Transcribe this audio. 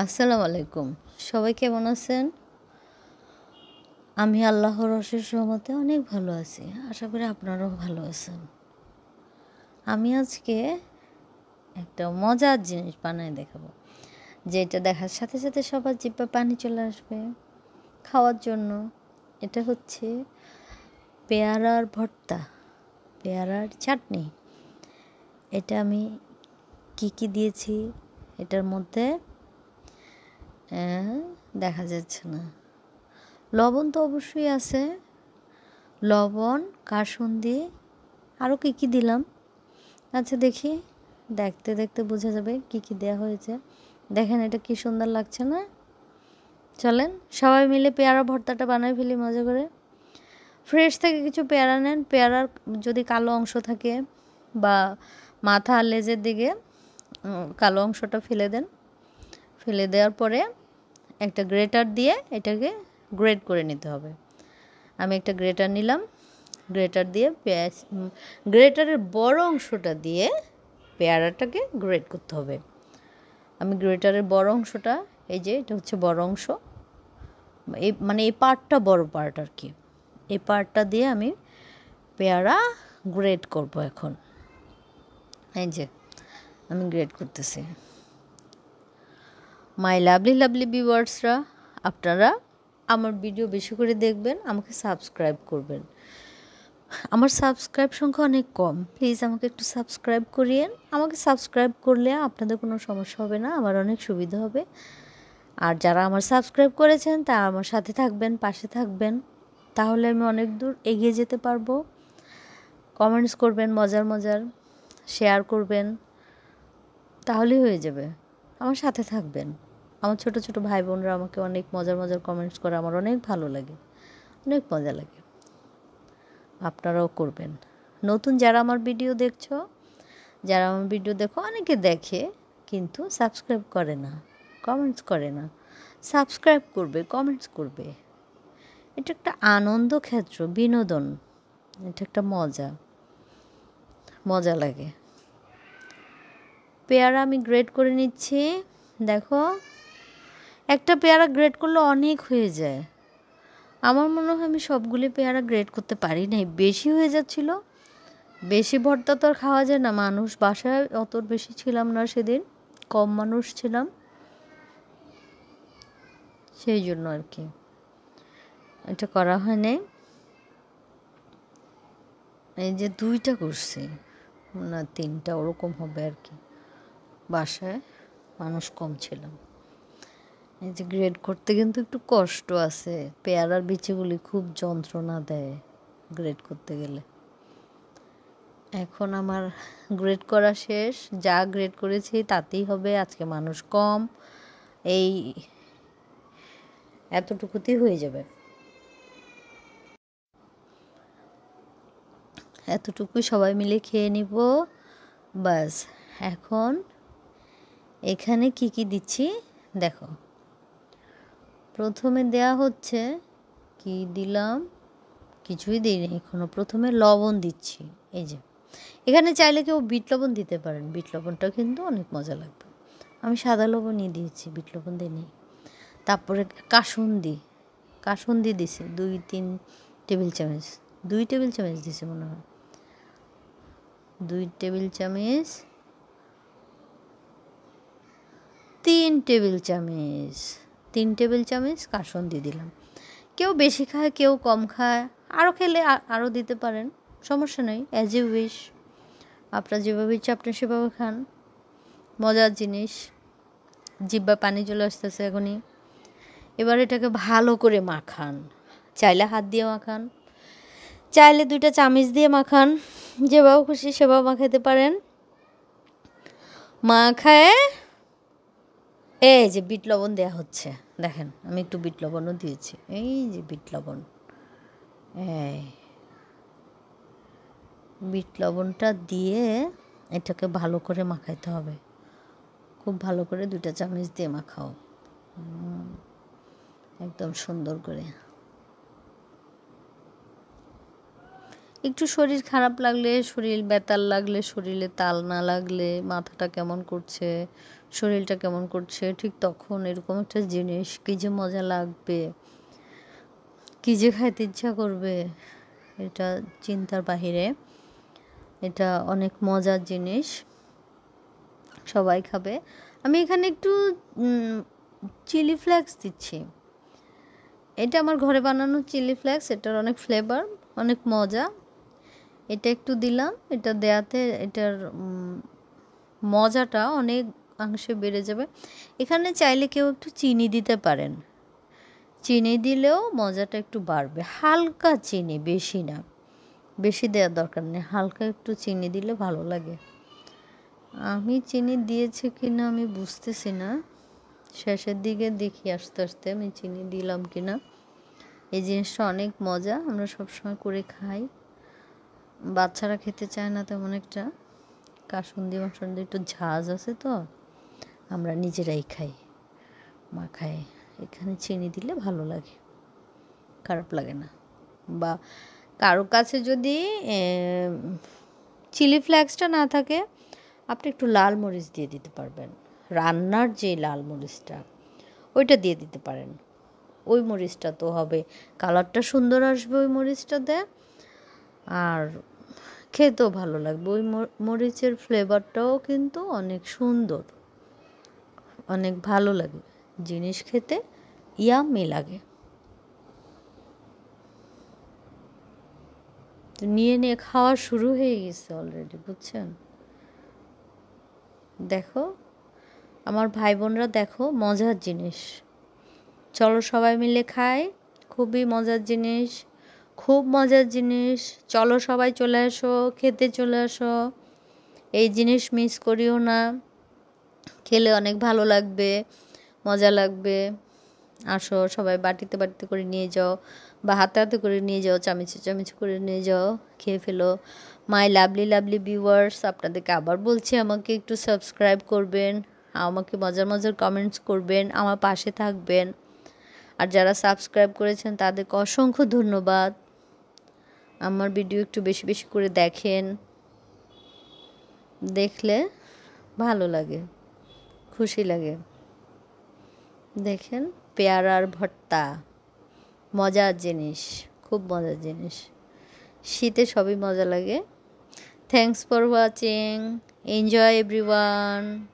আসসালামু আলাইকুম সবাই কেমন আছেন আমি আল্লাহর অশেষ সহমতে অনেক ভালো আছি আশা করি আপনারাও ভালো আছেন আমি আজকে একটা মজার জিনিস বানায় দেখাবো যেটা দেখার সাথে সাথে সবার জিপে পানি চলে আসবে খাওয়ার জন্য এটা হচ্ছে পেয়ারার ভর্তা পেয়ারার চাটনি এটা আমি কি কি দিয়েছি এটার মধ্যে হ্যাঁ, দেখা যাচ্ছে না লবণ তো অবশ্যই আছে লবণ কাসুন্দি আরও কী কী দিলাম আচ্ছা দেখি দেখতে দেখতে বোঝা যাবে কি কি দেয়া হয়েছে দেখেন এটা কি সুন্দর লাগছে না চলেন সবাই মিলে পেয়ারা ভর্তাটা বানাই ফেলি মজা করে ফ্রেশ থেকে কিছু পেয়ারা নেন পেয়ারার যদি কালো অংশ থাকে বা মাথা লেজের দিকে কালো অংশটা ফেলে দেন ফেলে দেওয়ার পরে একটা গ্রেটার দিয়ে এটাকে গ্রেট করে নিতে হবে আমি একটা গ্রেটার নিলাম গ্রেটার দিয়ে পেঁয়াজ গ্রেটারের বড় অংশটা দিয়ে পেয়ারাটাকে গ্রেট করতে হবে আমি গ্রেটারের বড় অংশটা এই যে এটা হচ্ছে বড় অংশ এই মানে এই পার্টটা বড় পার্ট আর কি এই পার্টটা দিয়ে আমি পেয়ারা গ্রেট করব এখন এই যে আমি গ্রেট করতেছি মাই লাভলি লাভলি ভিওয়ার্সরা আপনারা আমার ভিডিও বেশি করে দেখবেন আমাকে সাবস্ক্রাইব করবেন আমার সাবস্ক্রাইব সংখ্যা অনেক কম প্লিজ আমাকে একটু সাবস্ক্রাইব করিয়েন আমাকে সাবস্ক্রাইব করলে আপনাদের কোনো সমস্যা হবে না আমার অনেক সুবিধা হবে আর যারা আমার সাবস্ক্রাইব করেছেন তা আমার সাথে থাকবেন পাশে থাকবেন তাহলে আমি অনেক দূর এগিয়ে যেতে পারবো কমেন্টস করবেন মজার মজার শেয়ার করবেন তাহলেই হয়ে যাবে আমার সাথে থাকবেন আমার ছোট ছোট ভাই বোনরা আমাকে অনেক মজার মজার কমেন্টস করে আমার অনেক ভালো লাগে অনেক মজা লাগে আপনারাও করবেন নতুন যারা আমার ভিডিও দেখছো যারা আমার ভিডিও দেখো অনেকে দেখে কিন্তু সাবস্ক্রাইব করে না কমেন্টস করে না সাবস্ক্রাইব করবে কমেন্টস করবে এটা একটা আনন্দ ক্ষেত্র বিনোদন এটা একটা মজা মজা লাগে পেয়ারা আমি গ্রেড করে নিচ্ছি দেখো একটা পেয়ারা গ্রেড করলে অনেক হয়ে যায় আমার মনে হয় আমি সবগুলি পেয়ারা গ্রেড করতে পারি নাই বেশি হয়ে যাচ্ছিল বেশি ভর্তা তো আর খাওয়া যায় না মানুষ বাসায় অত বেশি ছিলাম না সেদিন কম মানুষ ছিলাম সেই জন্য আর কি এটা করা হয়নি এই যে দুইটা করছি না তিনটা ওরকম হবে আর কি বাসায় মানুষ কম ছিলাম এই যে গ্রেড করতে কিন্তু একটু কষ্ট আছে পেয়ারার বিচিগুলি খুব যন্ত্রণা দেয় গ্রেড করতে গেলে এখন আমার গ্রেড করা শেষ যা গ্রেড করেছি তাতেই হবে আজকে মানুষ কম এই এতটুকুতেই হয়ে যাবে এতটুকু সবাই মিলে খেয়ে নিব বাস এখন এখানে কি কি দিচ্ছি দেখো প্রথমে দেয়া হচ্ছে কি দিলাম কিছুই দিইনি এখনও প্রথমে লবণ দিচ্ছি এই যে এখানে চাইলে কেউ বিট লবণ দিতে পারেন বিট লবণটা কিন্তু অনেক মজা লাগবে আমি সাদা লবণই দিয়েছি বিট লবণ দিইনি তারপরে কাসুন্দি কাসুন্দি দিছি দুই তিন টেবিল চামচ দুই টেবিল চামচ দিছি মনে হয় দুই টেবিল চামচ তিন টেবিল চামচ তিন টেবিল চামচ কাসন দিয়ে দিলাম কেউ বেশি খায় কেউ কম খায় আরও খেলে আরও দিতে পারেন সমস্যা নেই অ্যাজ ইউ উইশ আপনার যেভাবে ইচ্ছা আপনি সেভাবে খান মজার জিনিস জিব্বা পানি চলে আসতেছে এখনই এবার এটাকে ভালো করে মাখান চাইলে হাত দিয়ে মাখান চাইলে দুইটা চামিচ দিয়ে মাখান যেভাবে খুশি সেভাবে মাখাতে পারেন মাখায় এই যে বিট লবণ দেওয়া হচ্ছে দেখেন আমি একটু বিট লবণও দিয়েছি এই যে বিট লবণ এই বিট লবণটা দিয়ে এটাকে ভালো করে মাখাইতে হবে খুব ভালো করে দুটা চামচ দিয়ে মাখাও একদম সুন্দর করে একটু শরীর খারাপ লাগলে শরীর বেতাল লাগলে শরীরে তাল না লাগলে মাথাটা কেমন করছে শরীরটা কেমন করছে ঠিক তখন এরকম একটা জিনিস কী যে মজা লাগবে কী যে খাইতে ইচ্ছা করবে এটা চিন্তার বাহিরে এটা অনেক মজার জিনিস সবাই খাবে আমি এখানে একটু চিলি ফ্লেক্স দিচ্ছি এটা আমার ঘরে বানানো চিলি ফ্লেক্স এটার অনেক ফ্লেভার অনেক মজা এটা একটু দিলাম এটা দেয়াতে এটার মজাটা অনেক অংশে বেড়ে যাবে এখানে চাইলে কেউ একটু চিনি দিতে পারেন চিনি দিলেও মজাটা একটু বাড়বে হালকা চিনি বেশি না বেশি দেওয়ার দরকার নেই হালকা একটু চিনি দিলে ভালো লাগে আমি চিনি দিয়েছি কি না আমি বুঝতেছি না শেষের দিকে দেখি আস্তে আস্তে আমি চিনি দিলাম কি না এই জিনিসটা অনেক মজা আমরা সবসময় করে খাই বাচ্চারা খেতে চায় না তেমন একটা কাসুন্দি মাসুন্দি একটু ঝাঁজ আছে তো আমরা নিজেরাই খাই মা খাই এখানে চিনি দিলে ভালো লাগে খারাপ লাগে না বা কারো কাছে যদি চিলি ফ্লেক্সটা না থাকে আপনি একটু লাল মরিচ দিয়ে দিতে পারবেন রান্নার যে লাল মরিচটা ওইটা দিয়ে দিতে পারেন ওই মরিচটা তো হবে কালারটা সুন্দর আসবে ওই মরিচটাতে আর খেতেও ভালো লাগবে ওই মরিচের ফ্লেভারটাও কিন্তু অনেক সুন্দর অনেক ভালো লাগে জিনিস খেতে ইয়ামি লাগে নিয়ে নিয়ে খাওয়া শুরু হয়ে গেছে অলরেডি বুঝছেন দেখো আমার ভাই বোনরা দেখো মজার জিনিস চলো সবাই মিলে খাই খুবই মজার জিনিস খুব মজার জিনিস চলো সবাই চলে আসো খেতে চলে আসো এই জিনিস মিস করিও না খেলে অনেক ভালো লাগবে মজা লাগবে আসো সবাই বাটিতে বাটিতে করে নিয়ে যাও বা হাতে হাতে করে নিয়ে যাও চামিচে চামিচে করে নিয়ে যাও খেয়ে ফেলো মাই লাভলি লাভলি ভিউয়ার্স আপনাদেরকে আবার বলছি আমাকে একটু সাবস্ক্রাইব করবেন আমাকে মজার মজার কমেন্টস করবেন আমার পাশে থাকবেন আর যারা সাবস্ক্রাইব করেছেন তাদেরকে অসংখ্য ধন্যবাদ আমার ভিডিও একটু বেশি বেশি করে দেখেন দেখলে ভালো লাগে খুশি লাগে দেখেন পেয়ারার ভর্তা মজার জিনিস খুব মজার জিনিস শীতে সবই মজা লাগে thanks for watching enjoy everyone